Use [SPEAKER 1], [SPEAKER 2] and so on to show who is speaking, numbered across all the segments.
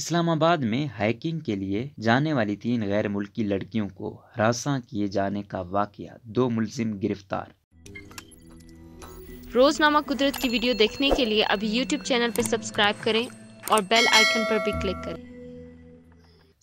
[SPEAKER 1] इस्लामाबाद में हाइकिंग के लिए जाने वाली तीन गैर मुल्की लड़कियों को हरासा किए जाने का वाक़ दो मुलजिम गिरफ्तार रोज़नामा कुदरत की वीडियो देखने के लिए अभी यूट्यूब चैनल पर सब्सक्राइब करें और बेल आइकन पर भी क्लिक करें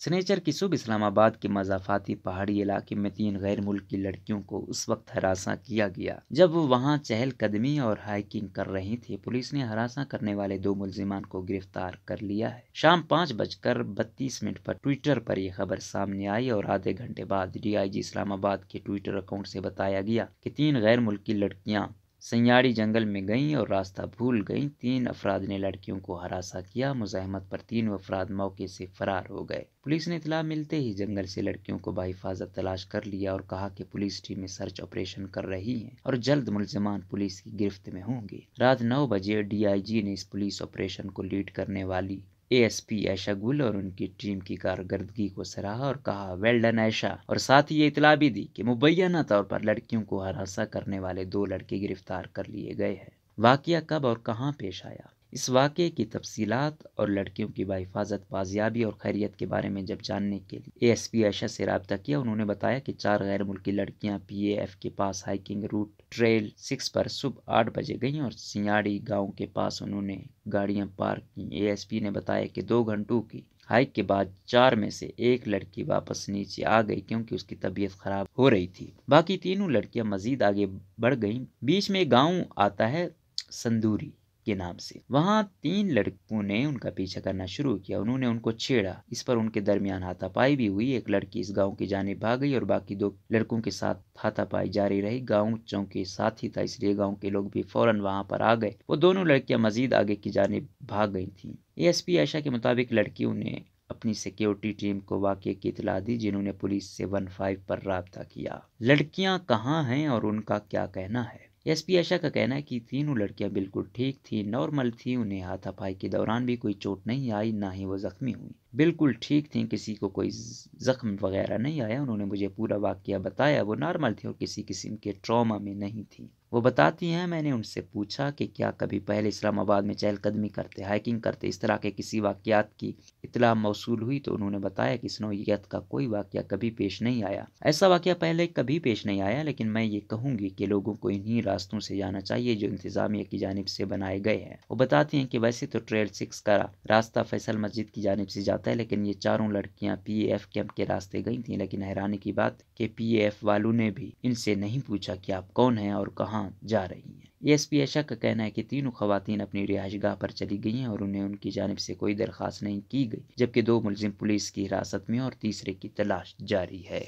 [SPEAKER 1] सनीचर की सुबह इस्लामाबाद के मजाफाती पहाड़ी इलाके में तीन गैर मुल्की लड़कियों को उस वक्त हरासा किया गया जब वो वहाँ चहल कदमी और हाइकिंग कर रही थी पुलिस ने हरासा करने वाले दो मुलजिमान को गिरफ्तार कर लिया है शाम पाँच बजकर बत्तीस मिनट पर ट्विटर पर यह खबर सामने आई और आधे घंटे बाद जी इस्लामाबाद के ट्विटर अकाउंट से बताया गया कि तीन गैर मुल्की लड़कियां सयाड़ी जंगल में गईं और रास्ता भूल गईं तीन अफराद ने लड़कियों को हरासा किया मुजाहमत पर तीन अफराद मौके से फरार हो गए पुलिस ने इतला मिलते ही जंगल से लड़कियों को बाहिफाजत तलाश कर लिया और कहा कि पुलिस टीमें सर्च ऑपरेशन कर रही हैं और जल्द मुलजमान पुलिस की गिरफ्त में होंगे रात नौ बजे डीआईजी ने इस पुलिस ऑपरेशन को लीड करने वाली एएसपी ऐशा गुल और उनकी टीम की कारकर्दगी को सराहा और कहा वेल डन ऐशा और साथ ही ये इतला भी दी कि मुबैना तौर पर लड़कियों को हरासा करने वाले दो लड़के गिरफ्तार कर लिए गए हैं वाकया कब और कहाँ पेश आया इस वाक़े की तफसीलात और लड़कियों की बाहिफाजत बाजियाबी और खैरियत के बारे में जब जानने के लिए एस पी ऐशा से रबता किया उन्होंने बताया कि चार गैर मुल्की लड़कियां पी ए एफ के पास हाइकिंग रूट ट्रेल सिक्स पर सुबह आठ बजे गईं और सियाड़ी गांव के पास उन्होंने गाड़ियां पार्क की एस पी ने बताया कि दो घंटों की हाइक के बाद चार में से एक लड़की वापस नीचे आ गई क्योंकि उसकी तबीयत खराब हो रही थी बाकी तीनों लड़कियां मजीद आगे बढ़ गईं बीच में गांव आता है संदूरी के नाम से वहाँ तीन लड़कों ने उनका पीछा करना शुरू किया उन्होंने उनको छेड़ा इस पर उनके दरमियान हाथापाई भी हुई एक लड़की इस गाँव की जाने भाग गई और बाकी दो लड़कों के साथ हाथापाई जारी रही गाँव चौके साथ ही था इसलिए गाँव के लोग भी फौरन वहाँ पर आ गए वो दोनों लड़कियां मजीद आगे की जाने भाग गई एस एएसपी आयशा के मुताबिक लड़कियों ने अपनी सिक्योरिटी टीम को वाकई की इतला दी जिन्होंने पुलिस से वन फाइव पर रबता किया लड़कियां कहाँ हैं और उनका क्या कहना है एसपी आशा का कहना है कि तीनों लड़कियां बिल्कुल ठीक थीं नॉर्मल थीं उन्हें हाथापाई के दौरान भी कोई चोट नहीं आई ना ही वो जख्मी हुई बिल्कुल ठीक थी किसी को कोई ज़ख्म वगैरह नहीं आया उन्होंने मुझे पूरा वाक्य बताया वो नॉर्मल थी और किसी किस्म के ट्रॉमा में नहीं थी वो बताती हैं मैंने उनसे पूछा कि क्या कभी पहले इस्लामाबाद में चहलकदमी करते हाइकिंग करते इस तरह के किसी वाक़ात की इतला मौसू हुई तो उन्होंने बताया कि इस का कोई वाक़ कभी पेश नहीं आया ऐसा वाक़ पहले कभी पेश नहीं आया लेकिन मैं ये कहूँगी कि लोगों को इन्हीं रास्तों से जाना चाहिए जो इंतज़ामिया की जानब से बनाए गए हैं वो बताती हैं कि वैसे तो ट्रेल सिक्स का रास्ता फैसल मस्जिद की जानब से जाता है लेकिन ये चारों लड़कियां पीएफ कैंप के रास्ते गई थी लेकिन हैरानी की बात कि पीएफ वालों ने भी इनसे नहीं पूछा कि आप कौन हैं और कहाँ जा रही हैं एस पी एशा का कहना है कि तीनों खातन अपनी गाह पर चली गई हैं और उन्हें उनकी जानब से कोई दरख्वास्त नहीं की गई जबकि दो मुलजिम पुलिस की हिरासत में और तीसरे की तलाश जारी है